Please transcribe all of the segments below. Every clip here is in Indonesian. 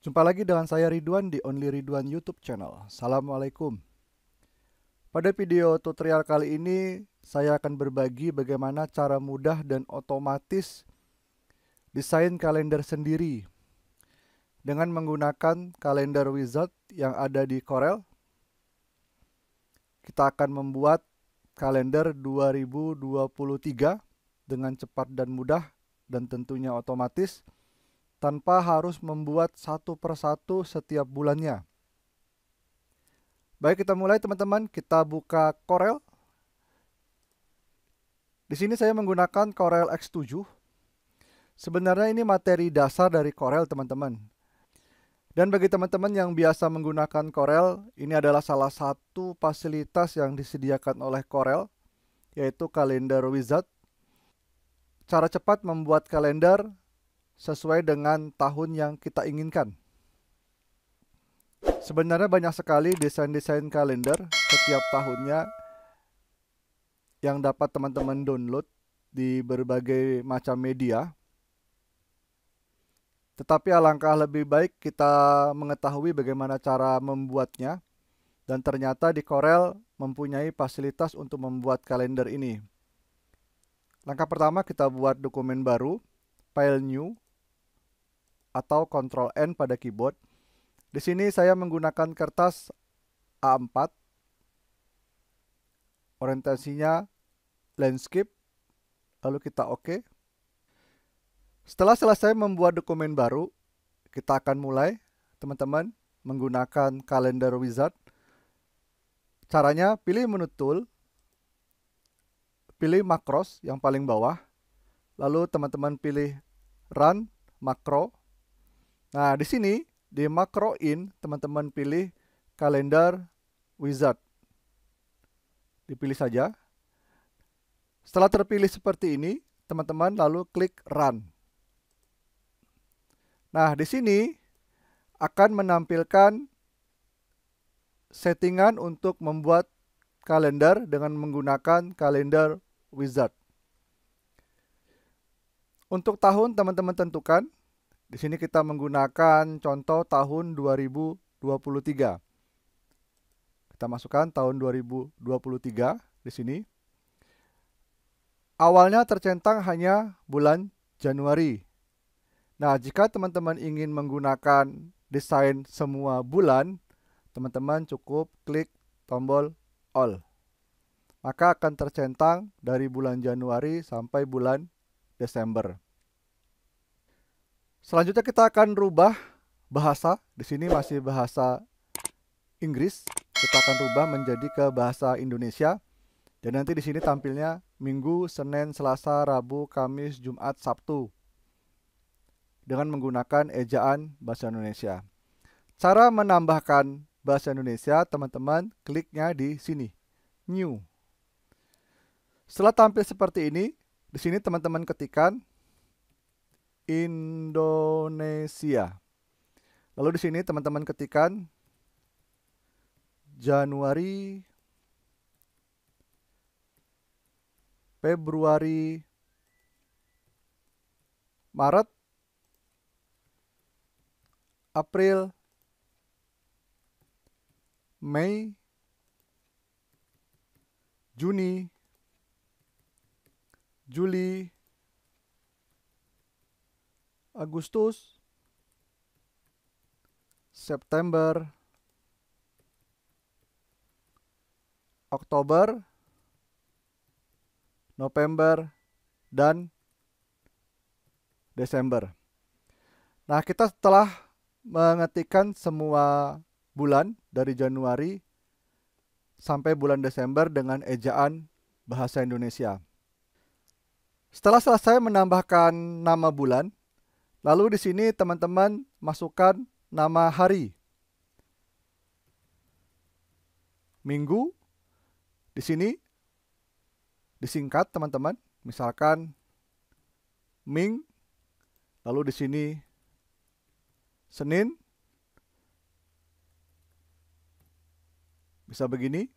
Jumpa lagi dengan saya Ridwan di Only Ridwan YouTube channel. Assalamualaikum. Pada video tutorial kali ini, saya akan berbagi bagaimana cara mudah dan otomatis desain kalender sendiri dengan menggunakan kalender wizard yang ada di Corel. Kita akan membuat kalender 2023 dengan cepat dan mudah dan tentunya otomatis tanpa harus membuat satu persatu setiap bulannya. Baik, kita mulai teman-teman. Kita buka Corel. Di sini saya menggunakan Corel X7. Sebenarnya ini materi dasar dari Corel, teman-teman. Dan bagi teman-teman yang biasa menggunakan Corel, ini adalah salah satu fasilitas yang disediakan oleh Corel, yaitu Kalender Wizard. Cara cepat membuat kalender sesuai dengan tahun yang kita inginkan. Sebenarnya banyak sekali desain-desain kalender setiap tahunnya yang dapat teman-teman download di berbagai macam media. Tetapi alangkah lebih baik kita mengetahui bagaimana cara membuatnya dan ternyata di Corel mempunyai fasilitas untuk membuat kalender ini. Langkah pertama kita buat dokumen baru, file new, atau Ctrl N pada keyboard. Di sini saya menggunakan kertas A4. Orientasinya landscape. Lalu kita OK. Setelah selesai membuat dokumen baru, kita akan mulai teman-teman menggunakan kalender wizard. Caranya pilih menu tool, pilih macros yang paling bawah, lalu teman-teman pilih run macro Nah, di sini di makro in teman-teman pilih kalender wizard. Dipilih saja. Setelah terpilih seperti ini, teman-teman lalu klik run. Nah, di sini akan menampilkan settingan untuk membuat kalender dengan menggunakan kalender wizard. Untuk tahun teman-teman tentukan di sini kita menggunakan contoh tahun 2023. Kita masukkan tahun 2023 di sini. Awalnya tercentang hanya bulan Januari. Nah, jika teman-teman ingin menggunakan desain semua bulan, teman-teman cukup klik tombol all. Maka akan tercentang dari bulan Januari sampai bulan Desember. Selanjutnya kita akan rubah bahasa. Di sini masih bahasa Inggris. Kita akan rubah menjadi ke bahasa Indonesia. Dan nanti di sini tampilnya Minggu, Senin, Selasa, Rabu, Kamis, Jumat, Sabtu. Dengan menggunakan ejaan bahasa Indonesia. Cara menambahkan bahasa Indonesia, teman-teman kliknya di sini. New. Setelah tampil seperti ini, di sini teman-teman ketikan Indonesia. Lalu di sini teman-teman ketikan Januari, Februari, Maret, April, Mei, Juni, Juli, Agustus, September, Oktober, November, dan Desember. Nah, kita telah mengetikkan semua bulan dari Januari sampai bulan Desember dengan ejaan bahasa Indonesia. Setelah selesai menambahkan nama bulan, Lalu di sini teman-teman masukkan nama hari. Minggu di sini disingkat teman-teman, misalkan Ming. Lalu di sini Senin. Bisa begini.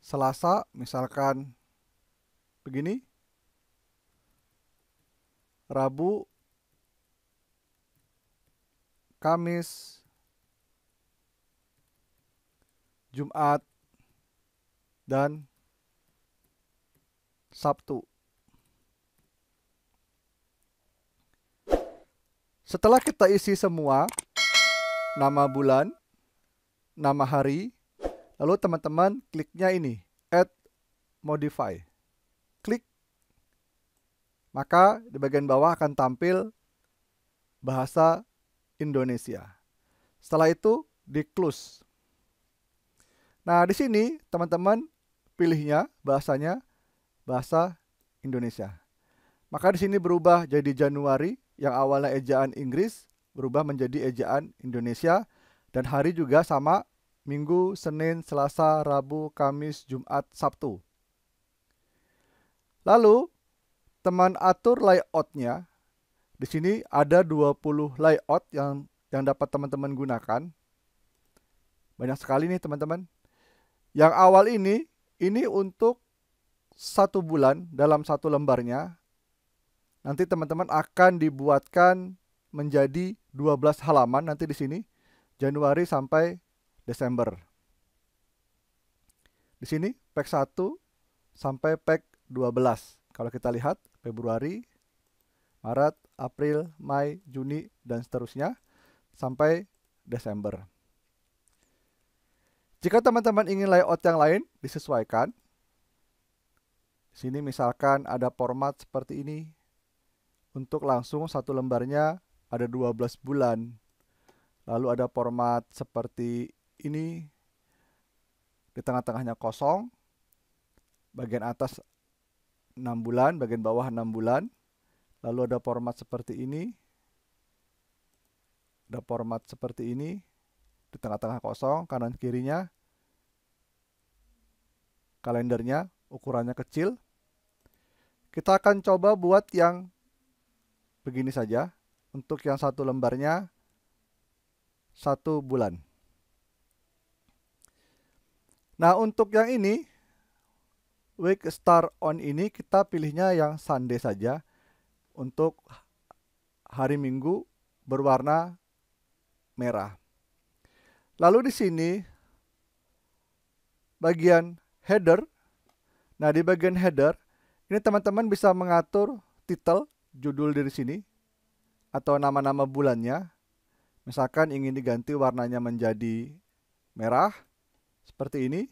Selasa misalkan begini. Rabu, Kamis, Jumat, dan Sabtu. Setelah kita isi semua nama bulan, nama hari, lalu teman-teman kliknya ini add modify maka di bagian bawah akan tampil bahasa Indonesia. Setelah itu di close. Nah, di sini teman-teman pilihnya bahasanya bahasa Indonesia. Maka di sini berubah jadi Januari yang awalnya ejaan Inggris berubah menjadi ejaan Indonesia dan hari juga sama Minggu, Senin, Selasa, Rabu, Kamis, Jumat, Sabtu. Lalu teman atur layoutnya, di sini ada 20 layout yang yang dapat teman-teman gunakan. Banyak sekali nih teman-teman. Yang awal ini, ini untuk satu bulan dalam satu lembarnya. Nanti teman-teman akan dibuatkan menjadi 12 halaman nanti di sini. Januari sampai Desember. Di sini pack 1 sampai pack 12. Kalau kita lihat Februari, Maret, April, Mei, Juni, dan seterusnya sampai Desember. Jika teman-teman ingin layout yang lain disesuaikan, sini misalkan ada format seperti ini. Untuk langsung satu lembarnya ada 12 bulan. Lalu ada format seperti ini. Di tengah-tengahnya kosong. Bagian atas 6 bulan, bagian bawah 6 bulan. Lalu ada format seperti ini. Ada format seperti ini. Di tengah-tengah kosong, kanan kirinya. Kalendernya, ukurannya kecil. Kita akan coba buat yang begini saja. Untuk yang satu lembarnya, satu bulan. Nah, untuk yang ini, week start on ini kita pilihnya yang Sunday saja untuk hari Minggu berwarna merah. Lalu di sini bagian header. Nah, di bagian header ini teman-teman bisa mengatur title judul dari sini atau nama-nama bulannya. Misalkan ingin diganti warnanya menjadi merah seperti ini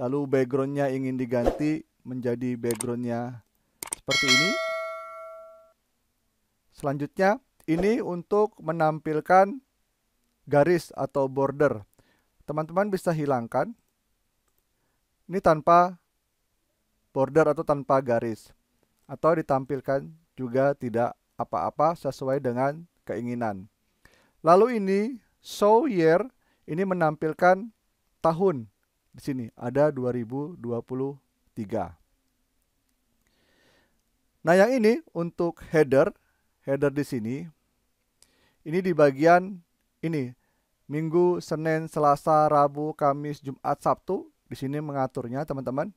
lalu backgroundnya ingin diganti menjadi backgroundnya seperti ini selanjutnya ini untuk menampilkan garis atau border teman-teman bisa hilangkan ini tanpa border atau tanpa garis atau ditampilkan juga tidak apa-apa sesuai dengan keinginan lalu ini show year ini menampilkan tahun di sini ada 2023. Nah, yang ini untuk header, header di sini. Ini di bagian ini. Minggu, Senin, Selasa, Rabu, Kamis, Jumat, Sabtu. Di sini mengaturnya, teman-teman.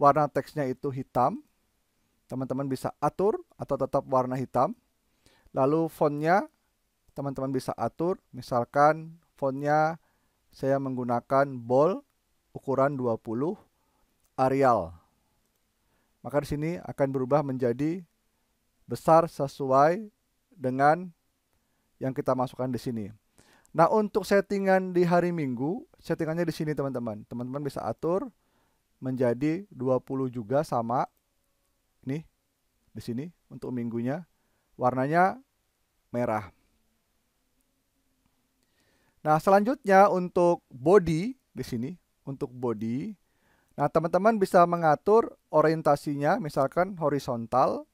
Warna teksnya itu hitam. Teman-teman bisa atur atau tetap warna hitam. Lalu fontnya teman-teman bisa atur. Misalkan fontnya saya menggunakan bold ukuran 20 areal. Maka di sini akan berubah menjadi besar sesuai dengan yang kita masukkan di sini. Nah, untuk settingan di hari Minggu, settingannya di sini teman-teman. Teman-teman bisa atur menjadi 20 juga sama nih di sini untuk minggunya. Warnanya merah. Nah, selanjutnya untuk body di sini untuk body. Nah, teman-teman bisa mengatur orientasinya, misalkan horizontal,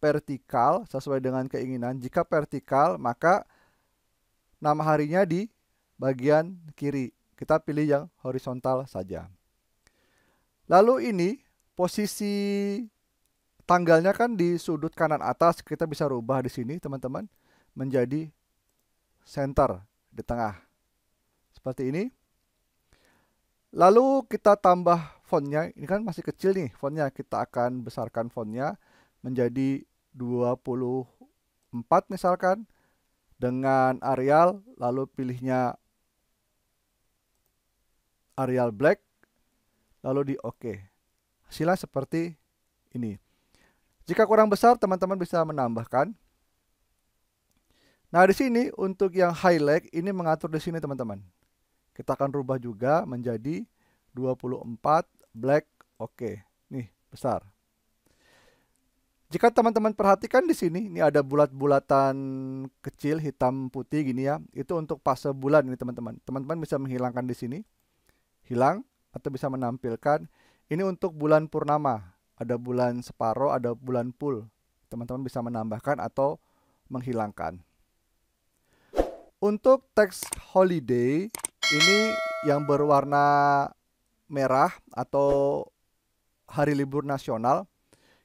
vertikal, sesuai dengan keinginan. Jika vertikal, maka nama harinya di bagian kiri. Kita pilih yang horizontal saja. Lalu ini posisi tanggalnya kan di sudut kanan atas, kita bisa rubah di sini, teman-teman, menjadi center di tengah. Seperti ini. Lalu kita tambah fontnya, ini kan masih kecil nih fontnya, kita akan besarkan fontnya menjadi 24 misalkan dengan Arial, lalu pilihnya Arial Black, lalu di OK. Hasilnya seperti ini. Jika kurang besar, teman-teman bisa menambahkan. Nah, di sini untuk yang highlight ini mengatur di sini, teman-teman. Kita akan rubah juga menjadi 24 black. Oke, nih besar. Jika teman-teman perhatikan di sini, ini ada bulat-bulatan kecil hitam putih gini ya. Itu untuk fase bulan ini teman-teman. Teman-teman bisa menghilangkan di sini. Hilang atau bisa menampilkan. Ini untuk bulan purnama. Ada bulan separo, ada bulan full. Teman-teman bisa menambahkan atau menghilangkan. Untuk teks holiday, ini yang berwarna merah atau hari libur nasional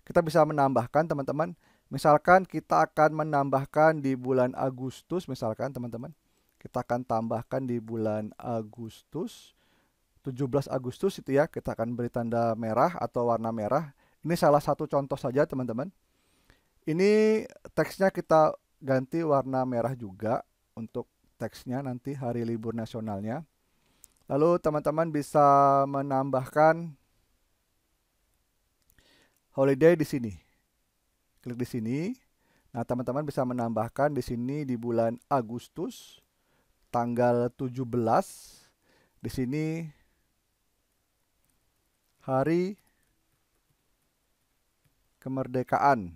kita bisa menambahkan teman-teman misalkan kita akan menambahkan di bulan Agustus misalkan teman-teman kita akan tambahkan di bulan Agustus 17 Agustus itu ya kita akan beri tanda merah atau warna merah ini salah satu contoh saja teman-teman ini teksnya kita ganti warna merah juga untuk teksnya nanti hari libur nasionalnya. Lalu teman-teman bisa menambahkan holiday di sini. Klik di sini. Nah, teman-teman bisa menambahkan di sini di bulan Agustus tanggal 17 di sini hari kemerdekaan.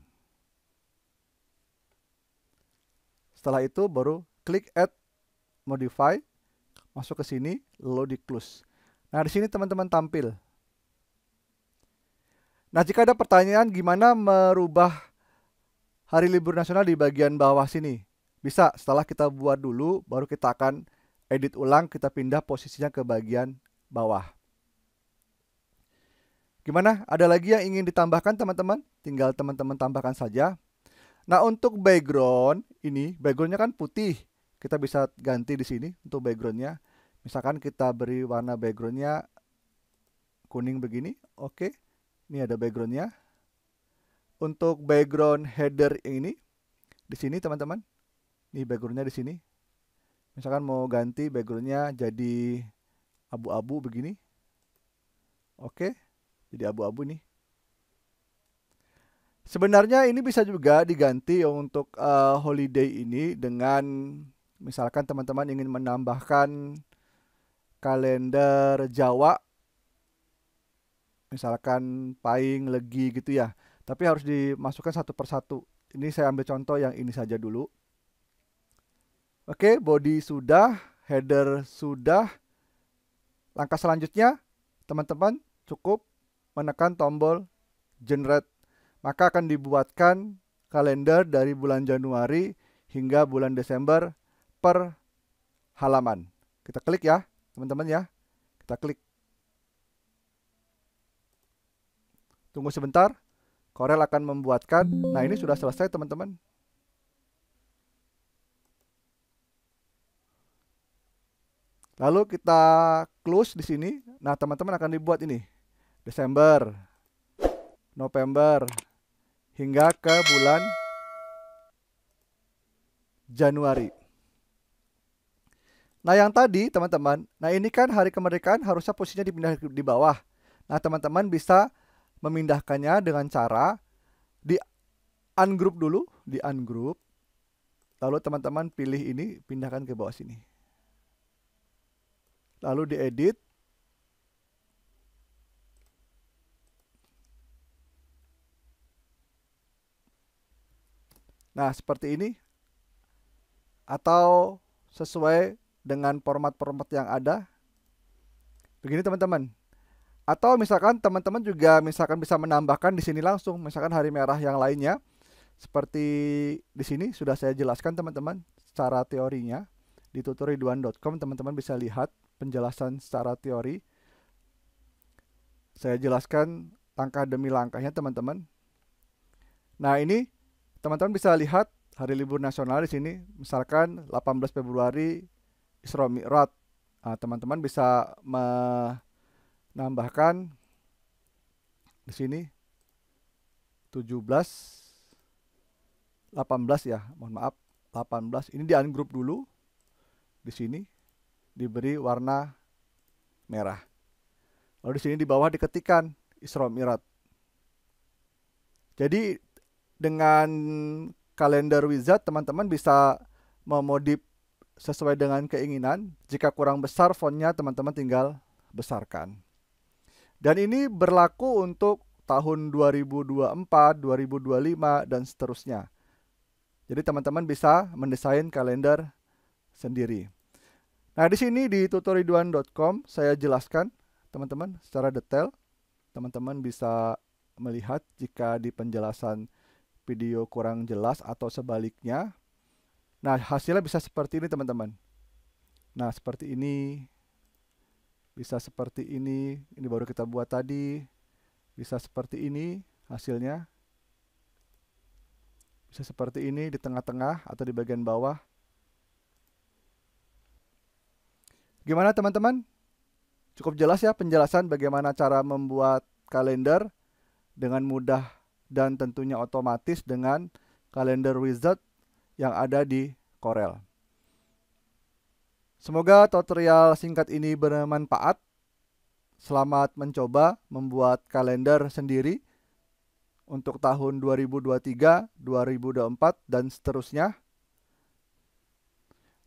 Setelah itu baru klik add modify, masuk ke sini, load di close. Nah, di sini teman-teman tampil. Nah, jika ada pertanyaan gimana merubah hari libur nasional di bagian bawah sini? Bisa, setelah kita buat dulu, baru kita akan edit ulang, kita pindah posisinya ke bagian bawah. Gimana? Ada lagi yang ingin ditambahkan teman-teman? Tinggal teman-teman tambahkan saja. Nah, untuk background ini, backgroundnya kan putih kita bisa ganti di sini untuk backgroundnya misalkan kita beri warna backgroundnya kuning begini oke ini ada backgroundnya untuk background header ini di sini teman-teman ini backgroundnya di sini misalkan mau ganti backgroundnya jadi abu-abu begini oke jadi abu-abu nih Sebenarnya ini bisa juga diganti untuk uh, holiday ini dengan misalkan teman-teman ingin menambahkan kalender Jawa misalkan Paing, Legi gitu ya. Tapi harus dimasukkan satu persatu. Ini saya ambil contoh yang ini saja dulu. Oke, body sudah, header sudah. Langkah selanjutnya, teman-teman cukup menekan tombol generate. Maka akan dibuatkan kalender dari bulan Januari hingga bulan Desember per halaman. Kita klik ya, teman-teman ya. Kita klik. Tunggu sebentar. Corel akan membuatkan. Nah, ini sudah selesai, teman-teman. Lalu kita close di sini. Nah, teman-teman akan dibuat ini. Desember, November, hingga ke bulan Januari. Nah yang tadi teman-teman, nah ini kan hari kemerdekaan harusnya posisinya dipindah di bawah. Nah teman-teman bisa memindahkannya dengan cara di ungroup dulu, di ungroup. Lalu teman-teman pilih ini, pindahkan ke bawah sini. Lalu di edit. Nah seperti ini. Atau sesuai dengan format-format yang ada. Begini teman-teman. Atau misalkan teman-teman juga misalkan bisa menambahkan di sini langsung misalkan hari merah yang lainnya. Seperti di sini sudah saya jelaskan teman-teman secara teorinya di tutoriduan.com teman-teman bisa lihat penjelasan secara teori. Saya jelaskan langkah demi langkahnya teman-teman. Nah, ini teman-teman bisa lihat hari libur nasional di sini misalkan 18 Februari Isra Mi'raj. Nah, teman-teman bisa menambahkan di sini 17 18 ya, mohon maaf, 18. Ini di ungroup dulu. Di sini diberi warna merah. Lalu di sini di bawah diketikan Isra Mi'raj. Jadi dengan kalender wizard teman-teman bisa memodif sesuai dengan keinginan. Jika kurang besar fontnya, teman-teman tinggal besarkan. Dan ini berlaku untuk tahun 2024, 2025, dan seterusnya. Jadi teman-teman bisa mendesain kalender sendiri. Nah, di sini di tutoriduan.com saya jelaskan teman-teman secara detail. Teman-teman bisa melihat jika di penjelasan video kurang jelas atau sebaliknya Nah, hasilnya bisa seperti ini, teman-teman. Nah, seperti ini. Bisa seperti ini. Ini baru kita buat tadi. Bisa seperti ini hasilnya. Bisa seperti ini di tengah-tengah atau di bagian bawah. Gimana, teman-teman? Cukup jelas ya penjelasan bagaimana cara membuat kalender dengan mudah dan tentunya otomatis dengan kalender wizard yang ada di Corel. Semoga tutorial singkat ini bermanfaat. Selamat mencoba membuat kalender sendiri untuk tahun 2023, 2024, dan seterusnya.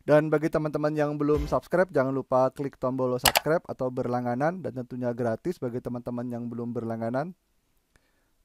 Dan bagi teman-teman yang belum subscribe, jangan lupa klik tombol subscribe atau berlangganan dan tentunya gratis bagi teman-teman yang belum berlangganan.